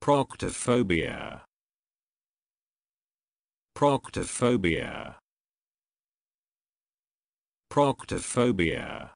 Proctophobia. Proctophobia. Proctophobia.